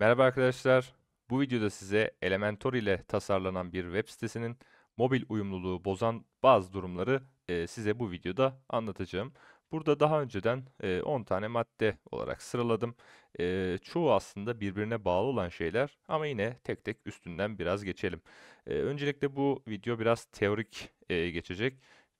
Merhaba arkadaşlar. Bu videoda size Elementor ile tasarlanan bir web sitesinin mobil uyumluluğu bozan bazı durumları e, size bu videoda anlatacağım. Burada daha önceden e, 10 tane madde olarak sıraladım. E, çoğu aslında birbirine bağlı olan şeyler ama yine tek tek üstünden biraz geçelim. E, öncelikle bu video biraz teorik e, geçecek.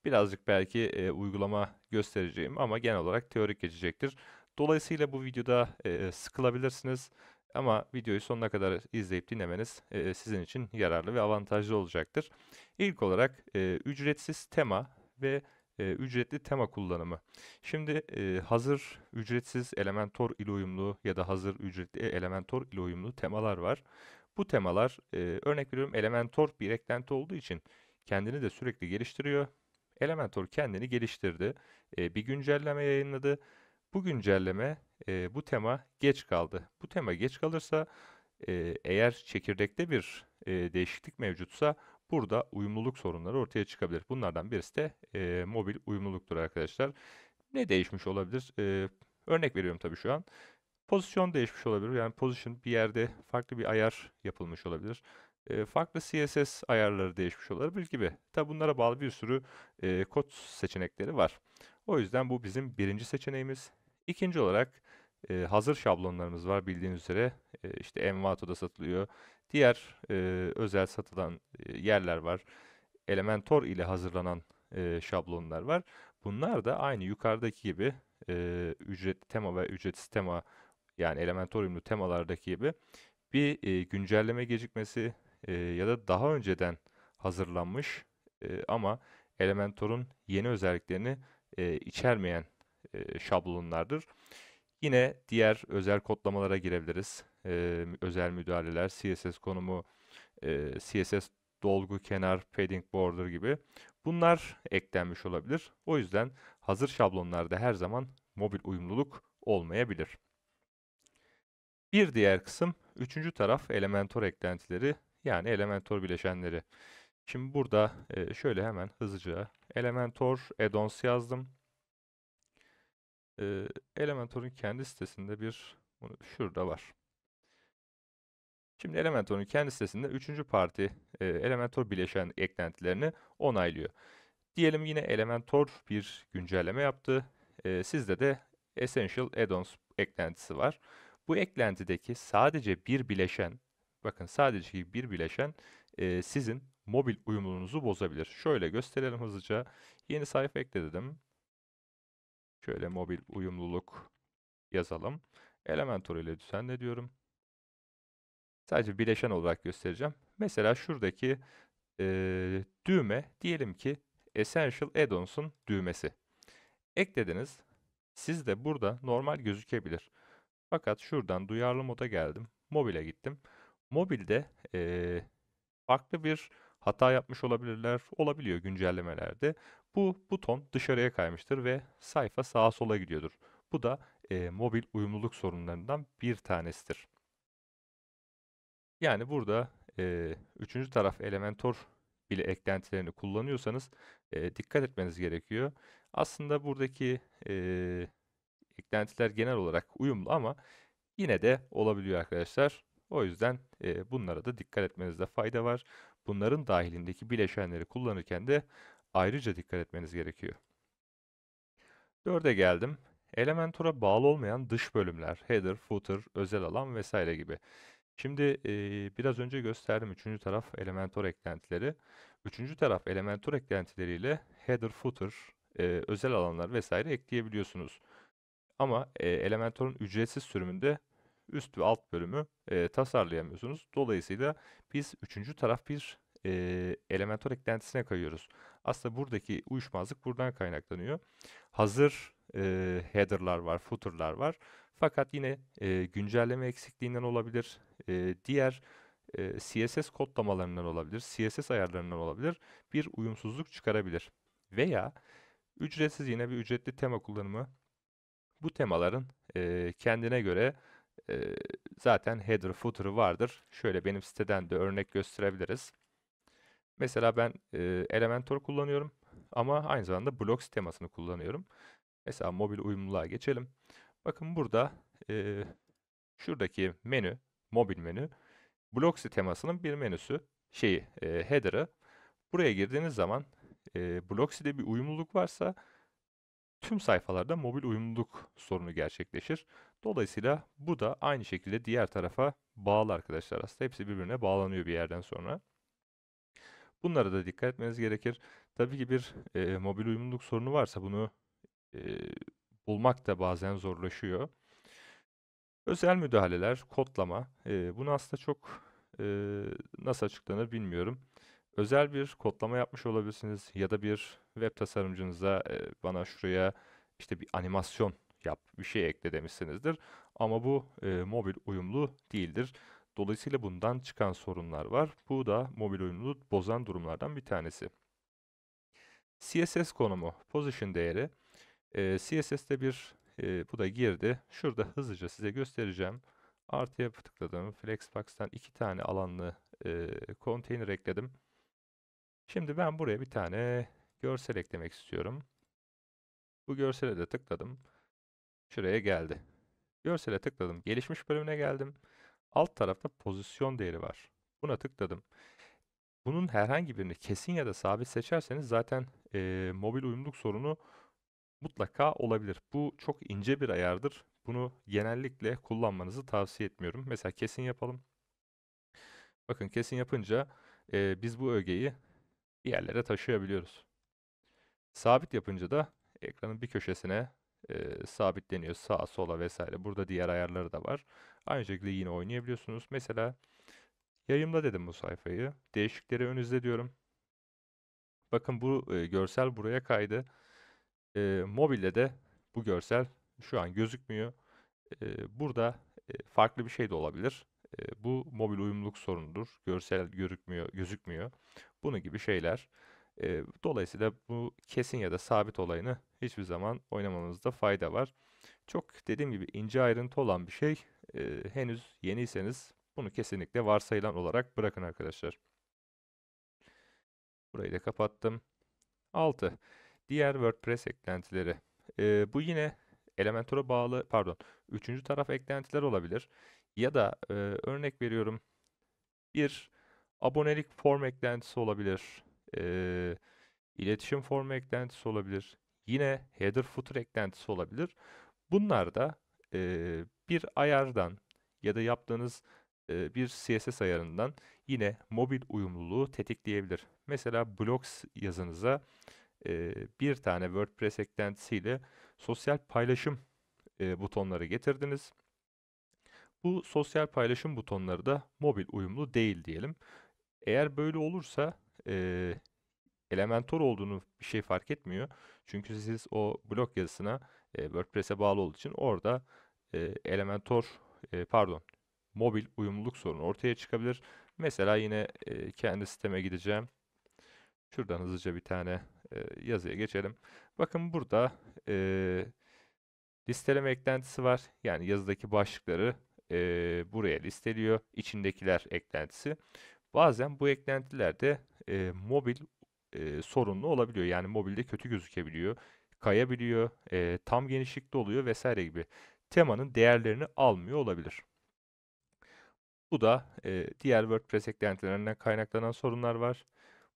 Birazcık belki e, uygulama göstereceğim ama genel olarak teorik geçecektir. Dolayısıyla bu videoda e, sıkılabilirsiniz. Ama videoyu sonuna kadar izleyip dinlemeniz e, e, sizin için yararlı ve avantajlı olacaktır. İlk olarak e, ücretsiz tema ve e, ücretli tema kullanımı. Şimdi e, hazır ücretsiz Elementor ile uyumlu ya da hazır ücretli e, Elementor ile uyumlu temalar var. Bu temalar e, örnek veriyorum Elementor bir eklenti olduğu için kendini de sürekli geliştiriyor. Elementor kendini geliştirdi. E, bir güncelleme yayınladı bu güncelleme, e, bu tema geç kaldı. Bu tema geç kalırsa e, eğer çekirdekte bir e, değişiklik mevcutsa burada uyumluluk sorunları ortaya çıkabilir. Bunlardan birisi de e, mobil uyumluluktur arkadaşlar. Ne değişmiş olabilir? E, örnek veriyorum tabii şu an. Pozisyon değişmiş olabilir. Yani pozisyon bir yerde farklı bir ayar yapılmış olabilir. E, farklı CSS ayarları değişmiş olabilir gibi. Tabi bunlara bağlı bir sürü e, kod seçenekleri var. O yüzden bu bizim birinci seçeneğimiz. İkinci olarak e, hazır şablonlarımız var bildiğiniz üzere. E, işte Envato'da satılıyor. Diğer e, özel satılan e, yerler var. Elementor ile hazırlanan e, şablonlar var. Bunlar da aynı yukarıdaki gibi e, ücretli tema ve ücretsiz tema yani Elementor ünlü temalardaki gibi bir e, güncelleme gecikmesi e, ya da daha önceden hazırlanmış e, ama Elementor'un yeni özelliklerini e, içermeyen şablonlardır. Yine diğer özel kodlamalara girebiliriz. E, özel müdahaleler, CSS konumu, e, CSS dolgu, kenar, padding, border gibi bunlar eklenmiş olabilir. O yüzden hazır şablonlarda her zaman mobil uyumluluk olmayabilir. Bir diğer kısım, üçüncü taraf Elementor eklentileri yani Elementor bileşenleri. Şimdi burada şöyle hemen hızlıca Elementor addons yazdım. Elementor'un kendi sitesinde bir bunu şurada var. Şimdi Elementor'un kendi sitesinde 3. parti Elementor bileşen eklentilerini onaylıyor. Diyelim yine Elementor bir güncelleme yaptı. sizde de Essential Addons eklentisi var. Bu eklentideki sadece bir bileşen, bakın sadece bir bileşen sizin mobil uyumluluğunuzu bozabilir. Şöyle gösterelim hızlıca. Yeni sayfa ekle dedim. Şöyle mobil uyumluluk yazalım. Elementor ile düzenliyorum. Sadece bileşen olarak göstereceğim. Mesela şuradaki e, düğme diyelim ki Essential add düğmesi. Eklediniz. Siz de burada normal gözükebilir. Fakat şuradan duyarlı moda geldim. Mobile gittim. Mobilde e, farklı bir hata yapmış olabilirler. Olabiliyor güncellemelerde. Bu buton dışarıya kaymıştır ve sayfa sağa sola gidiyordur. Bu da e, mobil uyumluluk sorunlarından bir tanesidir. Yani burada e, üçüncü taraf Elementor bile eklentilerini kullanıyorsanız e, dikkat etmeniz gerekiyor. Aslında buradaki e, eklentiler genel olarak uyumlu ama yine de olabiliyor arkadaşlar. O yüzden e, bunlara da dikkat etmenizde fayda var. Bunların dahilindeki bileşenleri kullanırken de ayrıca dikkat etmeniz gerekiyor. 4'e geldim. Elementor'a bağlı olmayan dış bölümler, header, footer, özel alan vesaire gibi. Şimdi e, biraz önce gösterdim üçüncü taraf Elementor eklentileri. Üçüncü taraf Elementor eklentileriyle header, footer, e, özel alanlar vesaire ekleyebiliyorsunuz. Ama e, Elementor'un ücretsiz sürümünde üst ve alt bölümü e, tasarlayamıyorsunuz. Dolayısıyla biz üçüncü taraf bir e, Elementor eklentisine kayıyoruz. Aslında buradaki uyuşmazlık buradan kaynaklanıyor. Hazır e, header'lar var, footer'lar var. Fakat yine e, güncelleme eksikliğinden olabilir. E, diğer e, CSS kodlamalarından olabilir, CSS ayarlarından olabilir bir uyumsuzluk çıkarabilir. Veya ücretsiz yine bir ücretli tema kullanımı bu temaların e, kendine göre e, zaten header footer'ı vardır. Şöyle benim siteden de örnek gösterebiliriz. Mesela ben e, Elementor kullanıyorum ama aynı zamanda Blocks temasını kullanıyorum. Mesela mobil uyumluluğa geçelim. Bakın burada e, şuradaki menü, mobil menü, Blocks temasının bir menüsü, şeyi, e, header'ı. Buraya girdiğiniz zaman e, Bloxy'de bir uyumluluk varsa tüm sayfalarda mobil uyumluluk sorunu gerçekleşir. Dolayısıyla bu da aynı şekilde diğer tarafa bağlı arkadaşlar. Aslında hepsi birbirine bağlanıyor bir yerden sonra. Bunlara da dikkat etmeniz gerekir. Tabii ki bir e, mobil uyumluluk sorunu varsa bunu e, bulmak da bazen zorlaşıyor. Özel müdahaleler, kodlama. E, bunu aslında çok e, nasıl açıklanır bilmiyorum. Özel bir kodlama yapmış olabilirsiniz ya da bir web tasarımcınıza e, bana şuraya işte bir animasyon yap, bir şey ekle demişsinizdir. Ama bu e, mobil uyumlu değildir. Dolayısıyla bundan çıkan sorunlar var. Bu da mobil oyununu bozan durumlardan bir tanesi. CSS konumu, position değeri. E, CSS'te bir, e, bu da girdi. Şurada hızlıca size göstereceğim. Artıya tıkladım. Flexbox'tan iki tane alanlı e, container ekledim. Şimdi ben buraya bir tane görsel eklemek istiyorum. Bu görsele de tıkladım. Şuraya geldi. Görsele tıkladım. Gelişmiş bölümüne geldim. Alt tarafta pozisyon değeri var. Buna tıkladım. Bunun herhangi birini kesin ya da sabit seçerseniz zaten e, mobil uyumluk sorunu mutlaka olabilir. Bu çok ince bir ayardır. Bunu genellikle kullanmanızı tavsiye etmiyorum. Mesela kesin yapalım. Bakın kesin yapınca e, biz bu ögeyi bir yerlere taşıyabiliyoruz. Sabit yapınca da ekranın bir köşesine e, sabitleniyor sağa sola vesaire. Burada diğer ayarları da var. Aynı şekilde yine oynayabiliyorsunuz. Mesela yayımla dedim bu sayfayı. Değişikleri önünüzde diyorum. Bakın bu e, görsel buraya kaydı. E, mobilde de bu görsel şu an gözükmüyor. E, burada e, farklı bir şey de olabilir. E, bu mobil uyumluluk sorunudur. Görsel görükmüyor, gözükmüyor. Bunun gibi şeyler. E, dolayısıyla bu kesin ya da sabit olayını hiçbir zaman oynamamızda fayda var. Çok dediğim gibi ince ayrıntı olan bir şey e, henüz yeniyseniz bunu kesinlikle varsayılan olarak bırakın arkadaşlar. Burayı da kapattım. 6. Diğer WordPress eklentileri. E, bu yine Elementor'a bağlı, pardon, üçüncü taraf eklentiler olabilir. Ya da e, örnek veriyorum bir abonelik form eklentisi olabilir. E, iletişim formu eklentisi olabilir. Yine header footer eklentisi olabilir. Bunlar da e, bir ayardan ya da yaptığınız bir CSS ayarından yine mobil uyumluluğu tetikleyebilir. Mesela blogs yazınıza bir tane WordPress eklentisiyle sosyal paylaşım butonları getirdiniz. Bu sosyal paylaşım butonları da mobil uyumlu değil diyelim. Eğer böyle olursa Elementor olduğunu bir şey fark etmiyor. Çünkü siz o blog yazısına WordPress'e bağlı olduğu için orada e, Elementor e, pardon mobil uyumluluk sorunu ortaya çıkabilir. Mesela yine e, kendi sisteme gideceğim. Şuradan hızlıca bir tane e, yazıya geçelim. Bakın burada e, listeleme eklentisi var. Yani yazıdaki başlıkları e, buraya listeliyor. İçindekiler eklentisi. Bazen bu eklentilerde e, mobil e, sorunlu olabiliyor. Yani mobilde kötü gözükebiliyor, kayabiliyor, e, tam genişlikte oluyor vesaire gibi temanın değerlerini almıyor olabilir. Bu da e, diğer WordPress eklentilerinden kaynaklanan sorunlar var.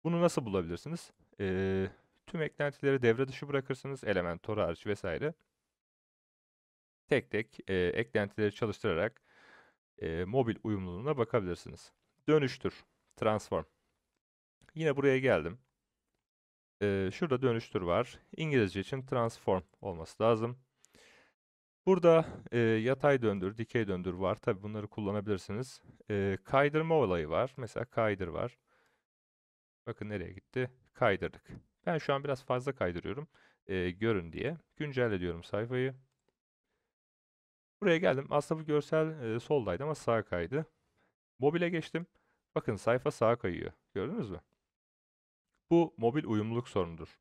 Bunu nasıl bulabilirsiniz? E, tüm eklentileri devre dışı bırakırsınız. Elementor hariç vesaire. Tek tek e, eklentileri çalıştırarak e, mobil uyumluluğuna bakabilirsiniz. Dönüştür. Transform. Yine buraya geldim. E, şurada dönüştür var. İngilizce için transform olması lazım. Burada e, yatay döndür, dikey döndür var. Tabi bunları kullanabilirsiniz. E, kaydırma olayı var. Mesela kaydır var. Bakın nereye gitti. Kaydırdık. Ben şu an biraz fazla kaydırıyorum. E, görün diye. Güncelle diyorum sayfayı. Buraya geldim. Aslında bu görsel e, soldaydı ama sağa kaydı. Mobile geçtim. Bakın sayfa sağa kayıyor. Gördünüz mü? Bu mobil uyumluluk sorunudur.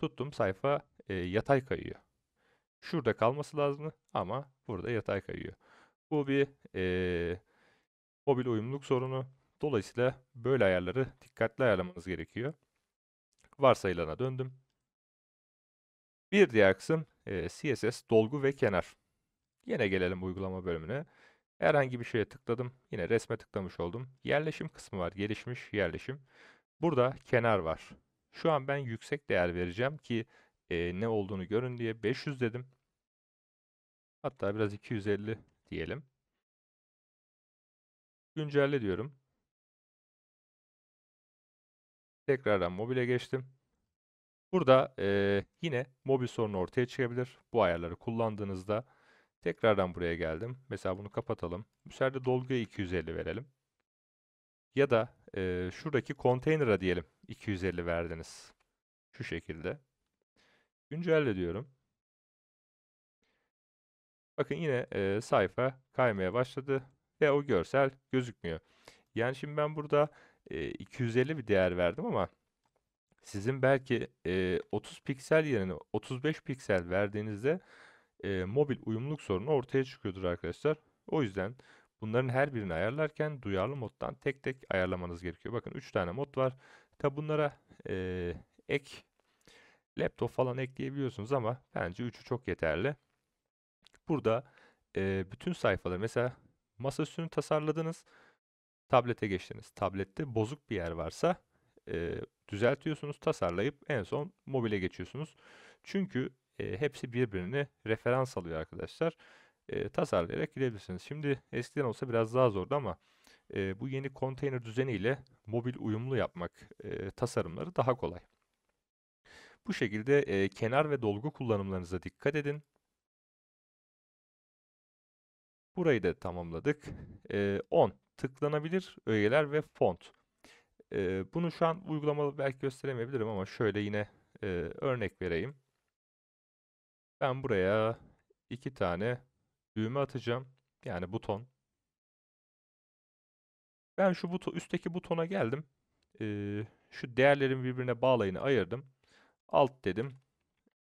Tuttum sayfa e, yatay kayıyor şurada kalması lazım ama burada yatay kayıyor. Bu bir e, mobil uyumluluk sorunu. Dolayısıyla böyle ayarları dikkatli ayarlamanız gerekiyor. Varsayılana döndüm. Bir diğer kısım e, CSS dolgu ve kenar. Yine gelelim uygulama bölümüne. Herhangi bir şeye tıkladım. Yine resme tıklamış oldum. Yerleşim kısmı var. Gelişmiş yerleşim. Burada kenar var. Şu an ben yüksek değer vereceğim ki e, ne olduğunu görün diye 500 dedim. Hatta biraz 250 diyelim. Güncelle diyorum. Tekrardan mobile geçtim. Burada e, yine mobil sorunu ortaya çıkabilir. Bu ayarları kullandığınızda tekrardan buraya geldim. Mesela bunu kapatalım. Bu dolguya 250 verelim. Ya da e, şuradaki konteynere diyelim 250 verdiniz. Şu şekilde. Güncelle diyorum. Bakın yine e, sayfa kaymaya başladı ve o görsel gözükmüyor. Yani şimdi ben burada e, 250 bir değer verdim ama sizin belki e, 30 piksel yerine 35 piksel verdiğinizde e, mobil uyumluk sorunu ortaya çıkıyordur arkadaşlar. O yüzden bunların her birini ayarlarken duyarlı moddan tek tek ayarlamanız gerekiyor. Bakın 3 tane mod var. Tabi bunlara e, ek laptop falan ekleyebiliyorsunuz ama bence 3'ü çok yeterli. Burada e, bütün sayfaları mesela masaüstünü tasarladınız, tablete geçtiniz. Tablette bozuk bir yer varsa e, düzeltiyorsunuz, tasarlayıp en son mobile geçiyorsunuz. Çünkü e, hepsi birbirini referans alıyor arkadaşlar. E, tasarlayarak girebilirsiniz. Şimdi eskiden olsa biraz daha zordu ama e, bu yeni konteyner düzeniyle mobil uyumlu yapmak e, tasarımları daha kolay. Bu şekilde e, kenar ve dolgu kullanımlarınıza dikkat edin. Burayı da tamamladık. 10. tıklanabilir öğeler ve font. E, bunu şu an uygulamalı belki gösteremeyebilirim ama şöyle yine e, örnek vereyim. Ben buraya iki tane düğme atacağım. Yani buton. Ben şu buton, üstteki butona geldim. E, şu değerlerin birbirine bağlayını ayırdım alt dedim.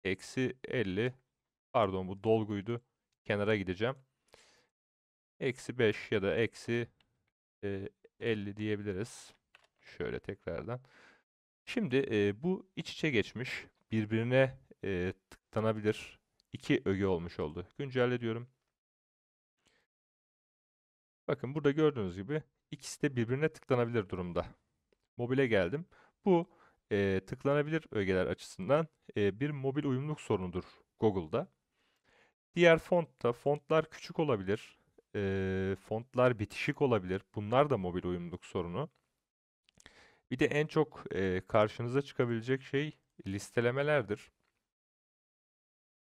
Eksi 50 pardon bu dolguydu. Kenara gideceğim. Eksi 5 ya da eksi 50 e, diyebiliriz. Şöyle tekrardan. Şimdi e, bu iç içe geçmiş birbirine e, tıklanabilir iki öge olmuş oldu. Güncelle diyorum. Bakın burada gördüğünüz gibi ikisi de birbirine tıklanabilir durumda. Mobile geldim. Bu e, tıklanabilir ögeler açısından e, bir mobil uyumluk sorunudur Google'da. Diğer fontta fontlar küçük olabilir, e, fontlar bitişik olabilir. Bunlar da mobil uyumluk sorunu. Bir de en çok e, karşınıza çıkabilecek şey listelemelerdir.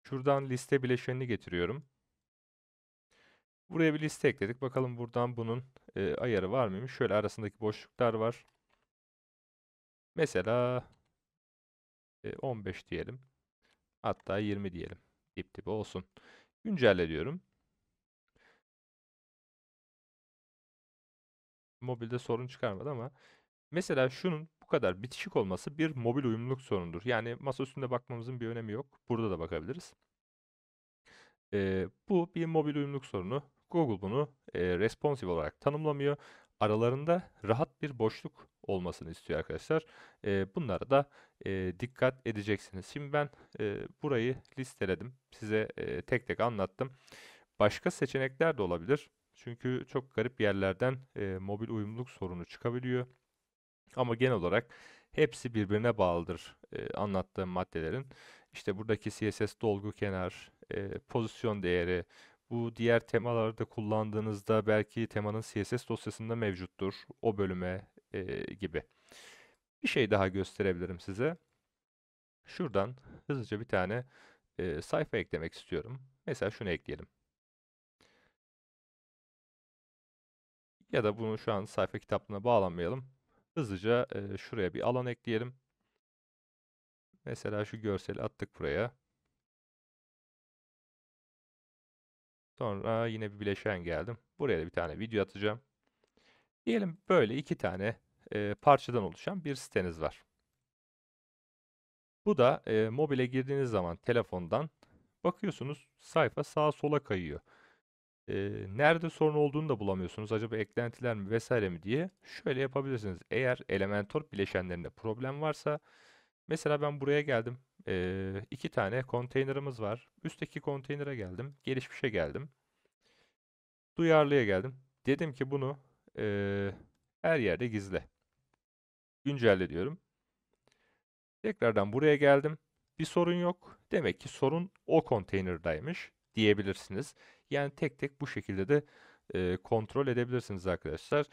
Şuradan liste bileşenini getiriyorum. Buraya bir liste ekledik. Bakalım buradan bunun e, ayarı var mıymış? Şöyle arasındaki boşluklar var. Mesela 15 diyelim. Hatta 20 diyelim. Dip dibe olsun. Güncelle diyorum. Mobilde sorun çıkarmadı ama mesela şunun bu kadar bitişik olması bir mobil uyumluluk sorundur. Yani masa üstünde bakmamızın bir önemi yok. Burada da bakabiliriz. Ee, bu bir mobil uyumluluk sorunu. Google bunu e, responsive olarak tanımlamıyor aralarında rahat bir boşluk olmasını istiyor arkadaşlar. E, bunlara da e, dikkat edeceksiniz. Şimdi ben e, burayı listeledim. Size e, tek tek anlattım. Başka seçenekler de olabilir. Çünkü çok garip yerlerden e, mobil uyumluluk sorunu çıkabiliyor. Ama genel olarak hepsi birbirine bağlıdır e, anlattığım maddelerin. İşte buradaki CSS dolgu kenar, e, pozisyon değeri, bu diğer temalarda kullandığınızda belki temanın CSS dosyasında mevcuttur. O bölüme e, gibi. Bir şey daha gösterebilirim size. Şuradan hızlıca bir tane e, sayfa eklemek istiyorum. Mesela şunu ekleyelim. Ya da bunu şu an sayfa kitaplığına bağlamayalım. Hızlıca e, şuraya bir alan ekleyelim. Mesela şu görseli attık buraya. Sonra yine bir bileşen geldim. Buraya da bir tane video atacağım. Diyelim böyle iki tane e, parçadan oluşan bir siteniz var. Bu da e, mobile girdiğiniz zaman telefondan bakıyorsunuz sayfa sağa sola kayıyor. E, nerede sorun olduğunu da bulamıyorsunuz. Acaba eklentiler mi vesaire mi diye. Şöyle yapabilirsiniz. Eğer Elementor bileşenlerinde problem varsa mesela ben buraya geldim e, iki tane konteynerımız var. Üstteki konteynere geldim. Gelişmişe geldim. Duyarlıya geldim. Dedim ki bunu e, her yerde gizle. Güncelle diyorum. Tekrardan buraya geldim. Bir sorun yok. Demek ki sorun o konteynerdaymış diyebilirsiniz. Yani tek tek bu şekilde de e, kontrol edebilirsiniz arkadaşlar.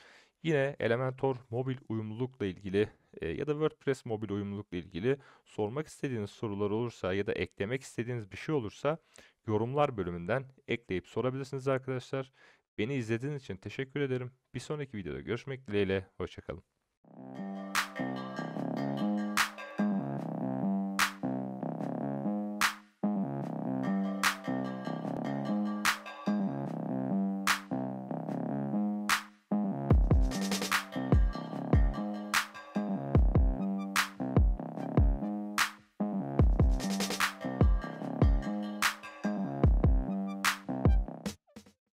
Yine Elementor mobil uyumlulukla ilgili e, ya da WordPress mobil uyumlulukla ilgili sormak istediğiniz sorular olursa ya da eklemek istediğiniz bir şey olursa yorumlar bölümünden ekleyip sorabilirsiniz arkadaşlar. Beni izlediğiniz için teşekkür ederim. Bir sonraki videoda görüşmek dileğiyle. Hoşçakalın.